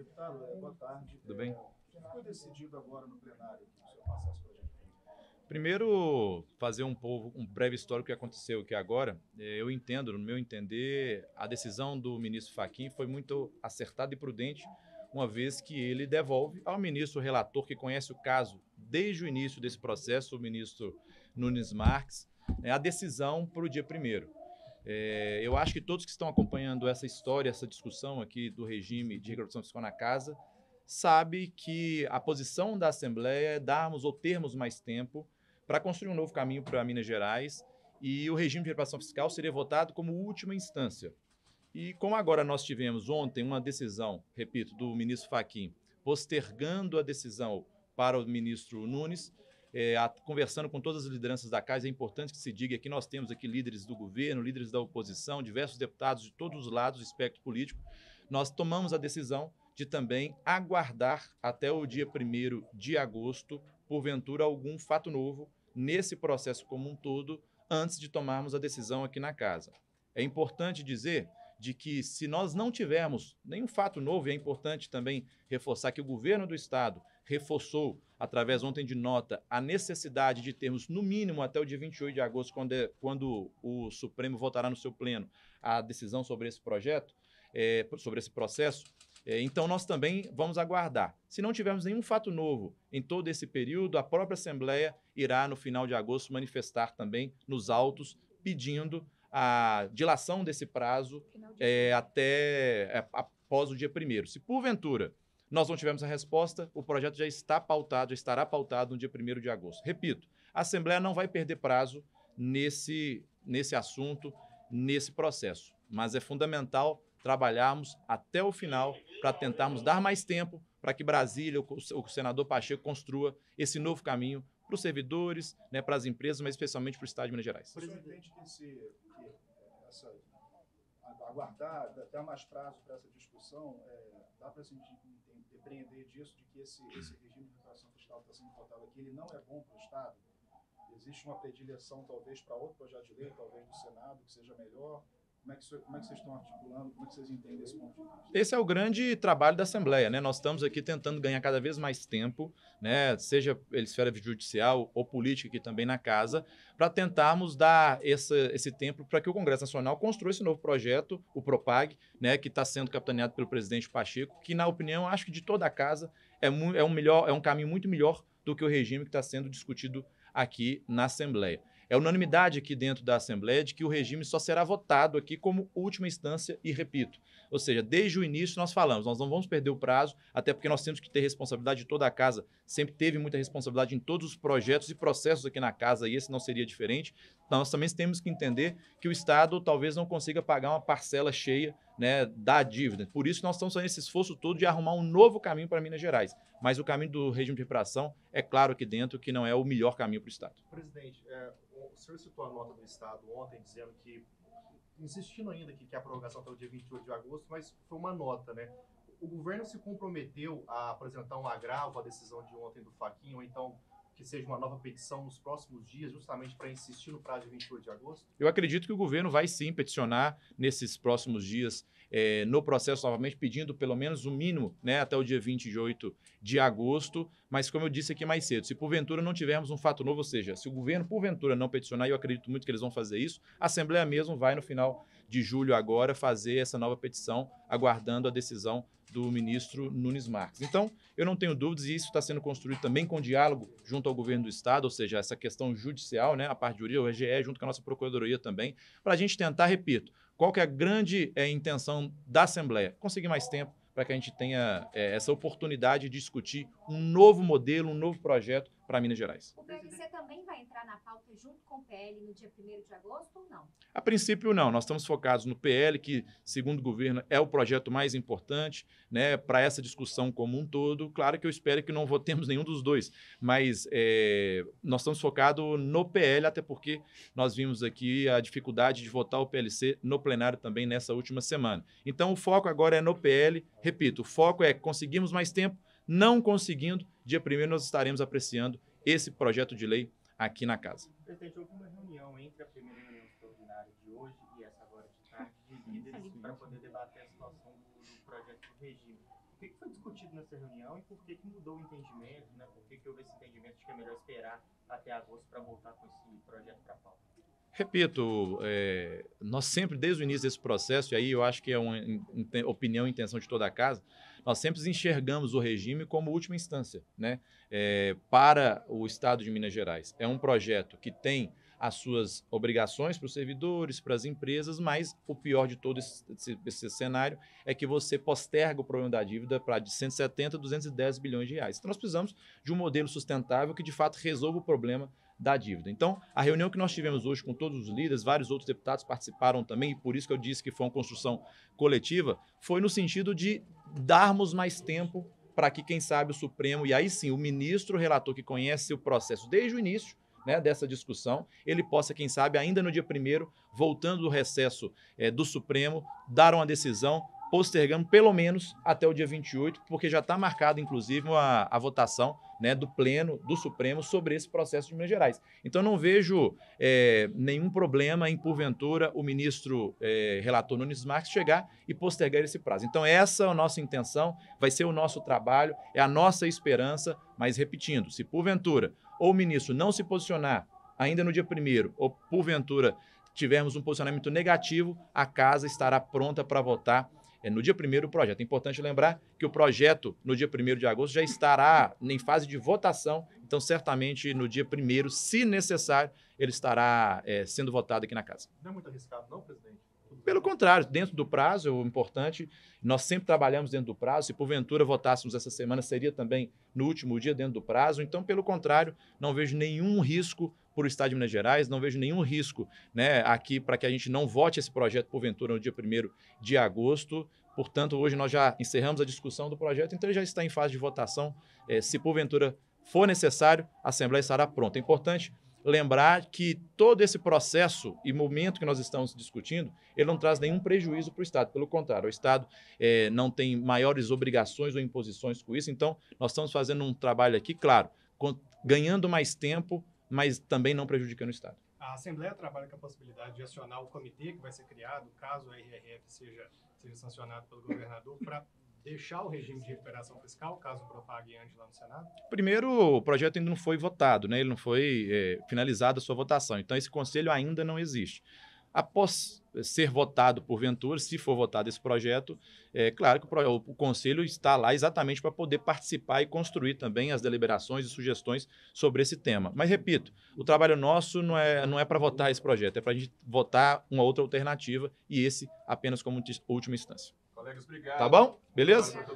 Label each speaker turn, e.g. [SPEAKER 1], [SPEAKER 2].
[SPEAKER 1] Deputado, é, boa tarde. Tudo bem? É, o que foi decidido agora no plenário que o senhor passasse para a gente? Primeiro, fazer um, povo, um breve histórico que aconteceu que agora. É, eu entendo, no meu entender, a decisão do ministro Faquim foi muito acertada e prudente, uma vez que ele devolve ao ministro relator que conhece o caso desde o início desse processo, o ministro Nunes Marques, né, a decisão para o dia primeiro. É, eu acho que todos que estão acompanhando essa história, essa discussão aqui do regime de regulação fiscal na casa, sabe que a posição da Assembleia é darmos ou termos mais tempo para construir um novo caminho para Minas Gerais e o regime de repassão fiscal seria votado como última instância. E como agora nós tivemos ontem uma decisão, repito, do ministro Faquim, postergando a decisão para o ministro Nunes, é, a, conversando com todas as lideranças da casa, é importante que se diga que nós temos aqui líderes do governo, líderes da oposição, diversos deputados de todos os lados do espectro político. Nós tomamos a decisão de também aguardar até o dia 1 de agosto, porventura, algum fato novo nesse processo como um todo, antes de tomarmos a decisão aqui na casa. É importante dizer de que se nós não tivermos nenhum fato novo, e é importante também reforçar que o governo do Estado reforçou, através ontem de nota, a necessidade de termos, no mínimo, até o dia 28 de agosto, quando, é, quando o Supremo votará no seu pleno a decisão sobre esse projeto, é, sobre esse processo. É, então, nós também vamos aguardar. Se não tivermos nenhum fato novo em todo esse período, a própria Assembleia irá, no final de agosto, manifestar também nos autos pedindo a dilação desse prazo é, até é, após o dia primeiro. Se porventura nós não tivermos a resposta, o projeto já está pautado, já estará pautado no dia 1 de agosto. Repito, a Assembleia não vai perder prazo nesse, nesse assunto, nesse processo, mas é fundamental trabalharmos até o final para tentarmos dar mais tempo para que Brasília, o senador Pacheco, construa esse novo caminho para os servidores, né, para as empresas, mas especialmente para o Estado de Minas Gerais. Presidente, essa, aguardar até mais prazo para essa discussão, é, dá para se depreender disso, de que esse, esse regime de recuperação fiscal que está sendo votado aqui, ele não é bom para o Estado? Existe uma predileção, talvez, para outro projeto de lei, talvez do Senado, que seja melhor? Como é, que, como é que vocês estão articulando? Como é que vocês entendem esse ponto de vista? Esse é o grande trabalho da Assembleia, né? Nós estamos aqui tentando ganhar cada vez mais tempo, né? Seja a esfera judicial ou política aqui também na casa, para tentarmos dar esse tempo para que o Congresso Nacional construa esse novo projeto, o PROPAG, né? Que está sendo capitaneado pelo presidente Pacheco, que, na opinião, acho que de toda a casa, é, é, um, melhor, é um caminho muito melhor do que o regime que está sendo discutido aqui na Assembleia. É unanimidade aqui dentro da Assembleia de que o regime só será votado aqui como última instância, e repito, ou seja, desde o início nós falamos, nós não vamos perder o prazo, até porque nós temos que ter responsabilidade de toda a casa. Sempre teve muita responsabilidade em todos os projetos e processos aqui na casa, e esse não seria diferente. Então, nós também temos que entender que o Estado talvez não consiga pagar uma parcela cheia né, da dívida. Por isso nós estamos fazendo esse esforço todo de arrumar um novo caminho para Minas Gerais. Mas o caminho do regime de reparação é claro aqui dentro que não é o melhor caminho para o Estado. Presidente, é, o senhor citou a nota do Estado ontem dizendo que insistindo ainda que, que a prorrogação até o dia 28 de agosto, mas foi uma nota, né? O governo se comprometeu a apresentar um agravo à decisão de ontem do Faquinha, ou então que seja uma nova petição nos próximos dias, justamente para insistir no prazo de 28 de agosto? Eu acredito que o governo vai sim peticionar nesses próximos dias é, no processo novamente, pedindo pelo menos o um mínimo né, até o dia 28 de agosto. Mas, como eu disse aqui mais cedo, se porventura não tivermos um fato novo, ou seja, se o governo porventura não peticionar, e eu acredito muito que eles vão fazer isso, a Assembleia mesmo vai no final de julho agora fazer essa nova petição, aguardando a decisão do ministro Nunes Marques. Então, eu não tenho dúvidas, e isso está sendo construído também com diálogo junto ao governo do Estado, ou seja, essa questão judicial, né, a parte jurídica, o RGE, junto com a nossa Procuradoria também, para a gente tentar, repito, qual que é a grande é, intenção da Assembleia? Conseguir mais tempo para que a gente tenha é, essa oportunidade de discutir um novo modelo, um novo projeto para Minas Gerais. O PVC também vai pauta é junto com o PL no dia 1 de agosto ou não? A princípio, não. Nós estamos focados no PL, que, segundo o governo, é o projeto mais importante né, para essa discussão como um todo. Claro que eu espero que não votemos nenhum dos dois, mas é, nós estamos focados no PL, até porque nós vimos aqui a dificuldade de votar o PLC no plenário também nessa última semana. Então, o foco agora é no PL. Repito, o foco é conseguimos mais tempo. Não conseguindo, dia 1 nós estaremos apreciando esse projeto de lei aqui na casa. Presidente, houve uma reunião entre a primeira reunião extraordinária de hoje e essa agora de tarde de líderes para poder debater a situação do, projeto do regime. O que, foi discutido nessa reunião e por que, mudou o entendimento? Né? Por que, houve esse entendimento de que é melhor esperar até agosto para voltar com esse projeto para a pauta? Repito, é, nós sempre, desde o início desse processo, e aí eu acho que é uma opinião e intenção de toda a casa, nós sempre enxergamos o regime como última instância né? É, para o Estado de Minas Gerais. É um projeto que tem as suas obrigações para os servidores, para as empresas, mas o pior de todo esse, esse, esse, cenário é que você posterga o problema da dívida para de 170 a 210 bilhões de reais. Então, nós precisamos de um modelo sustentável que, de fato, resolva o problema da dívida. Então, a reunião que nós tivemos hoje com todos os líderes, vários outros deputados participaram também, e por isso que eu disse que foi uma construção coletiva, foi no sentido de darmos mais tempo para que, quem sabe, o Supremo, e aí sim, o ministro o relator que conhece o processo desde o início, né, dessa discussão, ele possa, quem sabe, ainda no dia primeiro, voltando do recesso é, do Supremo, dar uma decisão postergamos pelo menos até o dia 28, porque já está marcado, inclusive, a votação né, do Pleno, do Supremo, sobre esse processo de Minas Gerais. Então, não vejo é, nenhum problema em, porventura, o ministro é, relator Nunes Marques chegar e postergar esse prazo. Então, essa é a nossa intenção, vai ser o nosso trabalho, é a nossa esperança, mas repetindo, se porventura ou o ministro não se posicionar ainda no dia primeiro, ou porventura tivermos um posicionamento negativo, a casa estará pronta para votar é no dia 1 o projeto. É importante lembrar que o projeto, no dia 1 de agosto, já estará em fase de votação, então certamente no dia 1 se necessário, ele estará é, sendo votado aqui na casa. Não é muito arriscado, não, presidente? Pelo contrário, dentro do prazo, o importante, nós sempre trabalhamos dentro do prazo. Se porventura votássemos essa semana, seria também no último dia dentro do prazo. Então, pelo contrário, não vejo nenhum risco para o Estado de Minas Gerais, não vejo nenhum risco né, aqui para que a gente não vote esse projeto porventura no dia 1 de agosto. Portanto, hoje nós já encerramos a discussão do projeto, então ele já está em fase de votação. É, se porventura for necessário, a Assembleia estará pronta. É importante lembrar que todo esse processo e momento que nós estamos discutindo, ele não traz nenhum prejuízo para o Estado. Pelo contrário, o Estado é, não tem maiores obrigações ou imposições com isso. Então, nós estamos fazendo um trabalho aqui, claro, com, ganhando mais tempo mas também não prejudicando o Estado. A Assembleia trabalha com a possibilidade de acionar o comitê que vai ser criado, caso a RRF seja, seja sancionado pelo governador, para deixar o regime de recuperação fiscal, caso o antes lá no Senado? Primeiro, o projeto ainda não foi votado, né? ele não foi é, eh, finalizado a sua votação, então esse conselho ainda não existe após ser votado por Ventura, se for votado esse projeto, é claro que o, o Conselho está lá exatamente para poder participar e construir também as deliberações e sugestões sobre esse tema. Mas, repito, o trabalho nosso não é, não é para votar esse projeto, é para a gente votar uma outra alternativa e esse apenas como última instância. Colegas, obrigado. Tá bom? Beleza?